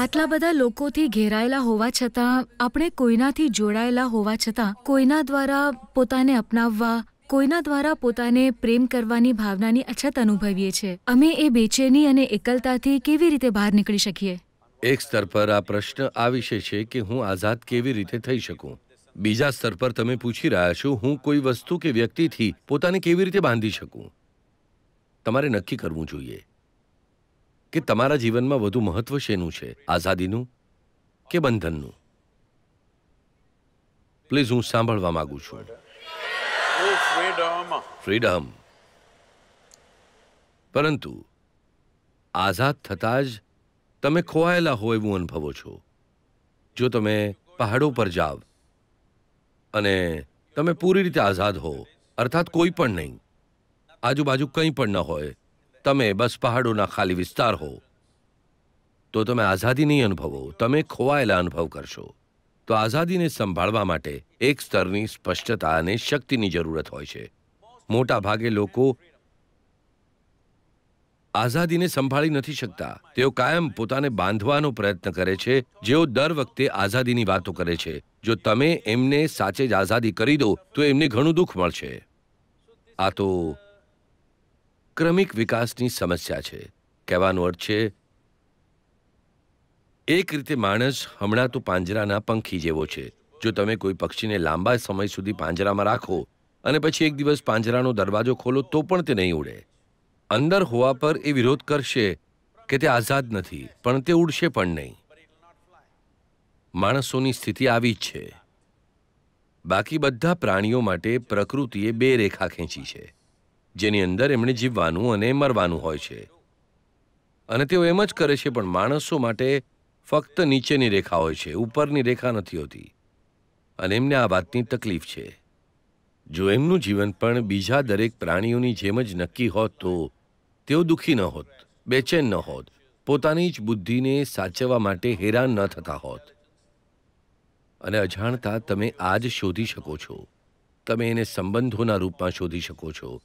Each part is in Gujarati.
આટલા બધા લોકોથી ઘેરાયેલા હોવા છતાં આપણે કોઈનાથી જોડાયેલા હોવા છતાં કોઈના દ્વારા પોતાને અપનાવવા કોઈના દ્વારા પોતાને પ્રેમ કરવાની ભાવનાની અછત અનુભવીએ છીએ અમે એ બેચેની અને એકલતાથી કેવી રીતે બહાર નીકળી શકીએ એક સ્તર પર આ પ્રશ્ન આ વિશે છે કે હું આઝાદ કેવી રીતે થઈ શકું બીજા સ્તર પર તમે પૂછી રહ્યા છો હું કોઈ વસ્તુ કે વ્યક્તિથી પોતાને કેવી રીતે બાંધી શકું તમારે નક્કી કરવું જોઈએ કે તમારા જીવનમાં વધુ મહત્વ શેનું છે આઝાદીનું કે બંધનનું પ્લીઝ હું સાંભળવા માંગુ છું ફ્રીડમ પરંતુ આઝાદ થતાં જ તમે ખોવાયેલા હો એવું અનુભવો છો જો તમે પહાડો પર જાવ અને તમે પૂરી રીતે આઝાદ હો અર્થાત કોઈ પણ નહીં આજુબાજુ કંઈ પણ ન હોય તમે બસ પહાડોના ખાલી વિસ્તાર હો તો તમે આઝાદી નહીં અનુભવો તમે ખોવાયેલા અનુભવ કરશો તો આઝાદીને સંભાળવા માટે એક સ્તરની સ્પષ્ટતા અને શક્તિની જરૂરત હોય છે મોટા ભાગે લોકો આઝાદીને સંભાળી નથી શકતા તેઓ કાયમ પોતાને બાંધવાનો પ્રયત્ન કરે છે જેઓ દર વખતે આઝાદીની વાતો કરે છે જો તમે એમને સાચે જ આઝાદી કરી દો તો એમને ઘણું દુઃખ મળશે આ તો ક્રમિક વિકાસની સમસ્યા છે કહેવાનો અર્થ છે એક રીતે માણસ હમણાં તો પાંજરાના પંખી જેવો છે જો તમે કોઈ પક્ષીને લાંબા સમય સુધી પાંજરામાં રાખો અને પછી એક દિવસ પાંજરાનો દરવાજો ખોલો તો પણ તે નહીં ઉડે અંદર હોવા પર એ વિરોધ કરશે કે તે આઝાદ નથી પણ તે ઉડશે પણ નહીં માણસોની સ્થિતિ આવી જ છે બાકી બધા પ્રાણીઓ માટે પ્રકૃતિએ બે રેખા ખેંચી છે જેની અંદર એમણે જીવવાનું અને મરવાનું હોય છે અને તેઓ એમ જ કરે છે પણ માણસો માટે ફક્ત નીચેની રેખા હોય છે ઉપરની રેખા નથી હોતી અને એમને આ વાતની તકલીફ છે જો એમનું જીવન પણ બીજા દરેક પ્રાણીઓની જેમ જ નક્કી હોત તો તેઓ દુઃખી ન હોત બેચેન ન હોત પોતાની જ બુદ્ધિને સાચવવા માટે હેરાન ન થતા હોત અને અજાણતા તમે આજ શોધી શકો છો તમે એને સંબંધોના રૂપમાં શોધી શકો છો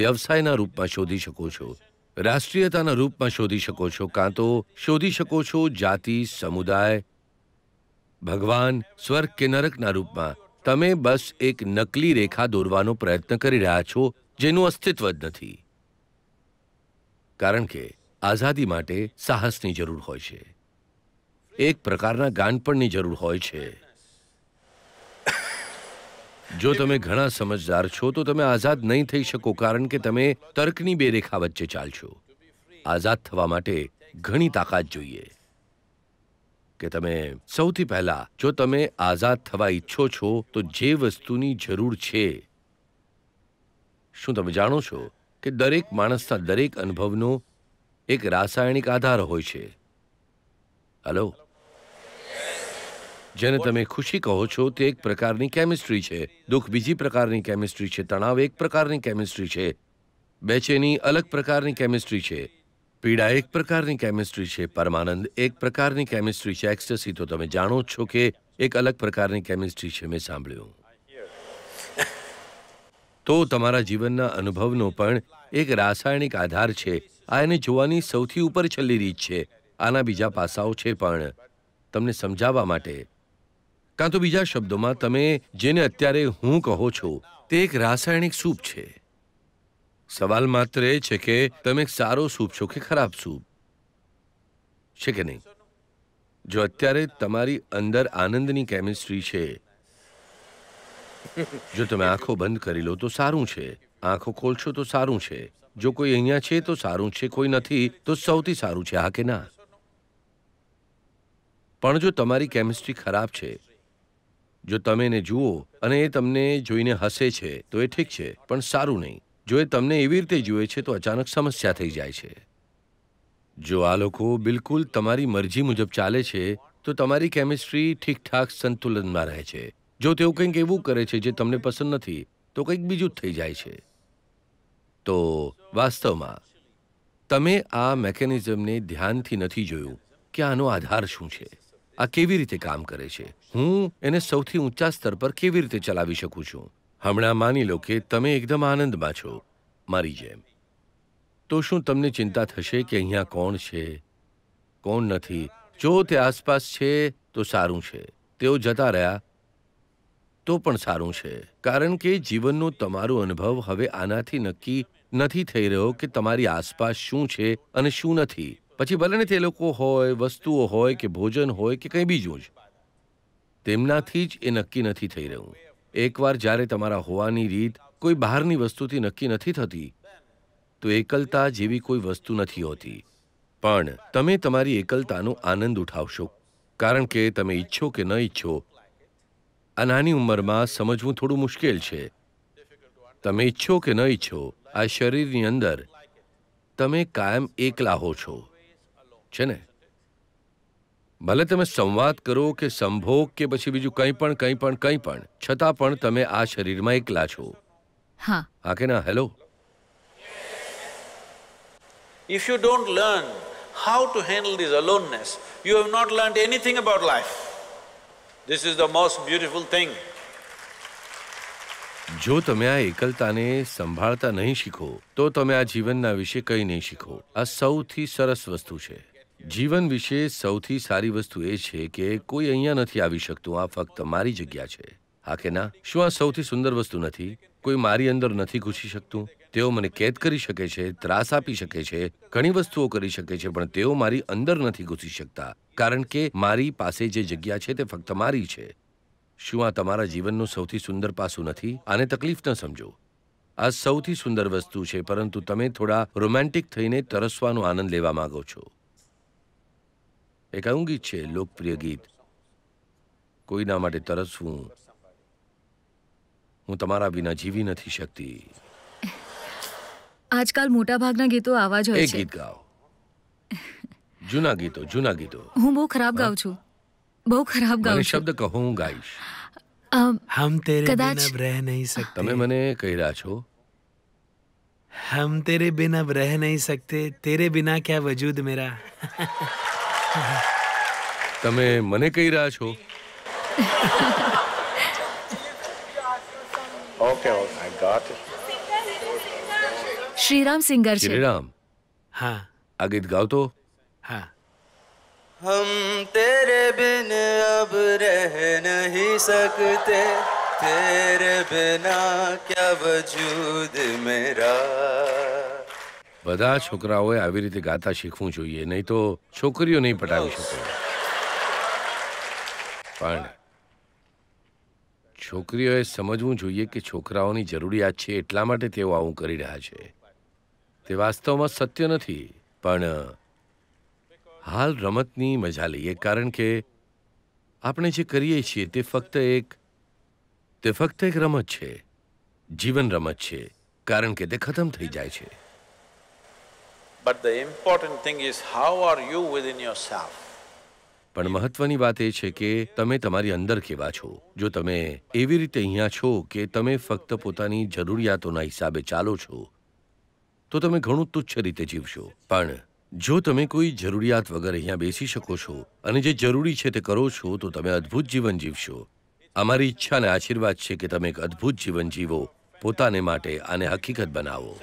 વ્યવસાયના રૂપમાં શોધી શકો છો રાષ્ટ્રીયતાના રૂપમાં શોધી શકો છો કાં તો શોધી શકો છો જાતિ સમુદાય ભગવાન સ્વર્ગ કે નરકના રૂપમાં તમે બસ એક નકલી રેખા દોરવાનો પ્રયત્ન કરી રહ્યા છો જેનું અસ્તિત્વ જ નથી કારણ કે આઝાદી માટે સાહસની જરૂર હોય છે એક પ્રકારના ગાનપણની જરૂર હોય છે જો તમે ઘણા સમજદાર છો તો તમે આઝાદ નહીં થઈ શકો કારણ કે તમે તર્કની બે રેખા વચ્ચે ચાલશો આઝાદ થવા માટે ઘણી તાકાત જોઈએ કે તમે સૌથી પહેલા જો તમે આઝાદ થવા ઈચ્છો છો તો જે વસ્તુની જરૂર છે શું તમે જાણો છો કે દરેક માણસના દરેક અનુભવનો એક રાસાયણિક આધાર હોય છે હલો જેને તમે ખુશી કહો છો તે એક પ્રકારની કેમિસ્ટ્રી છે દુઃખ બીજી પ્રકારની કેમિસ્ટ્રી છે તણાવ એક પ્રકારની કેમિસ્ટ્રી છે બેચેની અલગ પ્રકારની કેમિસ્ટ્રી છે પીડા એક પ્રકારની કેમિસ્ટ્રી છે પરમાનંદ એક પ્રકારની કેમિસ્ટ્રી છે એક્સ્ટસી તો તમે જાણો જ છો કે એક અલગ પ્રકારની કેમિસ્ટ્રી છે મેં સાંભળ્યું તો તમારા જીવનના અનુભવનો પણ એક રાસાયણિક આધાર છે આ એને જોવાની સૌથી ઉપર છેલ્લી રીત છે આના બીજા પાસાઓ છે પણ તમને સમજાવવા માટે કાં તો બીજા શબ્દોમાં તમે જેને અત્યારે હું કહો છો તે એક રાસાયણિક સૂપ છે સવાલ માત્ર એ છે કે તમે સારો સૂપ છો કે ખરાબ સૂપ છે કે નહીં જો અત્યારે તમારી અંદર આનંદની કેમિસ્ટ્રી છે જો તમે આંખો બંધ કરી લો તો સારું છે આંખો ખોલશો તો સારું છે જો કોઈ અહીંયા છે તો સારું છે કોઈ નથી તો સૌથી સારું છે હા કે ના પણ જો તમારી કેમિસ્ટ્રી ખરાબ છે જો તમે એને જુઓ અને એ તમને જોઈને હસે છે તો એ ઠીક છે પણ સારું નહીં જો એ તમને એવી રીતે જુએ છે તો અચાનક સમસ્યા થઈ જાય છે જો આ લોકો બિલકુલ તમારી મરજી મુજબ ચાલે છે તો તમારી કેમિસ્ટ્રી ઠીકઠાક સંતુલનમાં રહે છે જો તેઓ કંઈક એવું કરે છે જે તમને પસંદ નથી તો કંઈક બીજું જ થઈ જાય છે તો વાસ્તવમાં તમે આ મેકેનિઝમને ધ્યાનથી નથી જોયું કે આનો આધાર શું છે આ કેવી રીતે કામ કરે છે હું એને સૌથી ઊંચા સ્તર પર કેવી રીતે ચલાવી શકું છું હમણાં માની લો કે તમે એકદમ આનંદમાં છો મારી જેમ તો શું તમને ચિંતા થશે કે અહીંયા કોણ છે કોણ નથી જો તે આસપાસ છે તો સારું છે તેઓ જતા રહ્યા તો પણ સારું છે કારણ કે જીવનનો તમારો અનુભવ હવે આનાથી નક્કી નથી થઈ રહ્યો કે તમારી આસપાસ શું છે અને શું નથી પછી ભલેને તે લોકો હોય વસ્તુઓ હોય કે ભોજન હોય કે કંઈ બીજું જ તેમનાથી જ એ નક્કી નથી થઈ રહ્યું એકવાર જ્યારે તમારા હોવાની રીત કોઈ બહારની વસ્તુથી નક્કી નથી થતી તો એકલતા જેવી કોઈ વસ્તુ નથી હોતી પણ તમે તમારી એકલતાનો આનંદ ઉઠાવશો કારણ કે તમે ઈચ્છો કે ન ઈચ્છો આ નાની ઉંમરમાં સમજવું થોડું મુશ્કેલ છે તમે ઈચ્છો કે ન ઈચ્છો આ શરીરની અંદર તમે કાયમ એકલા હો છો છે ને ભલે તમે સંવાદ કરો કે સંભોગ કે પછી બીજું કંઈ પણ કંઈ પણ કંઈ પણ છતાં પણ તમે આ શરીરમાં એકલા છો હા હા કે ના hello if you don't learn how to handle this aloneness, you have not learn anything about life this is the most beautiful thing. જો તમે આ એકલતાને સંભાળતા નહીં શીખો તો તમે આ જીવનના વિશે કંઈ નહીં શીખો આ સૌથી સરસ વસ્તુ છે જીવન વિશે સૌથી સારી વસ્તુ એ છે કે કોઈ અહીંયા નથી આવી શકતું આ ફક્ત મારી જગ્યા છે હા કે ના શું આ સૌથી સુંદર વસ્તુ નથી કોઈ મારી અંદર નથી ઘૂસી શકતું તેઓ મને કેદ કરી શકે છે ત્રાસ આપી શકે છે ઘણી વસ્તુઓ કરી શકે છે પણ તેઓ મારી અંદર નથી ઘૂસી શકતા કારણ કે મારી પાસે જે જગ્યા છે તે ફક્ત મારી છે શું આ તમારા જીવનનું સૌથી સુંદર પાસું નથી આને તકલીફ ન સમજો આ સૌથી સુંદર વસ્તુ છે પરંતુ તમે થોડા રોમેન્ટિક થઈને તરસવાનો આનંદ લેવા માંગો છો એક આવું ગીત છે લોકપ્રિય ગીત કોઈના માટે તરસવું હું તમારા વિના જીવી નથી શકતી આજકાલ મોટાભાગના ગીતો આવા જ હોય છે ગીત ગાઓ જૂના ગીતો જૂના ગીતો હું બહુ ખરાબ ગાઉં છું બહુ ખરાબ ગાઉં છું શબ્દ કહો હું ગાઈશ હમ તેરે બિના રહે નહીં શકતે તમે મને કહી રહ્યા છો હમ તેરે બિના રહે નહીં શકતે તેરે બિના ક્યા વજૂદ મેરા તમે મને કહી રહ્યા છો okay I got Shriram singer છે શ્રીરામ હા આ ગીત ગાવ તો હા हम तेरे बिन अब रह नहीं सकते तेरे बिना क्या वजूद मेरा બધા છોકરાઓએ આવી રીતે ગાતા શીખવું જોઈએ નહીં તો છોકરીઓ નહીં પટાવી શકે પણ છોકરીઓએ સમજવું જોઈએ કે છોકરાઓની જરૂરિયાત છે એટલા માટે તેઓ આવું કરી રહ્યા છે તે વાસ્તવમાં સત્ય નથી પણ હાલ રમતની મજા લઈએ કારણ કે આપણે જે કરીએ છીએ તે ફક્ત એક તે ફક્ત એક રમત છે જીવન રમત છે કારણ કે તે ખતમ થઈ જાય છે But the important thing is how are you within yourself. પણ મહત્વની વાત એ છે કે તમે તમારી અંદર કેવા છો જો તમે એવી રીતે અહીંયા છો કે તમે ફક્ત પોતાની જરૂરિયાતોના હિસાબે ચાલો છો તો તમે ઘણું તુચ્છ રીતે જીવશો પણ જો તમે કોઈ જરૂરિયાત વગર અહીંયા બેસી શકો છો અને જે જરૂરી છે તે કરો છો તો તમે અદ્ભુત જીવન જીવશો અમારી ઈચ્છા અને આશીર્વાદ છે કે તમે એક અદ્ભુત જીવન જીવો પોતાને માટે આને હકીકત બનાવો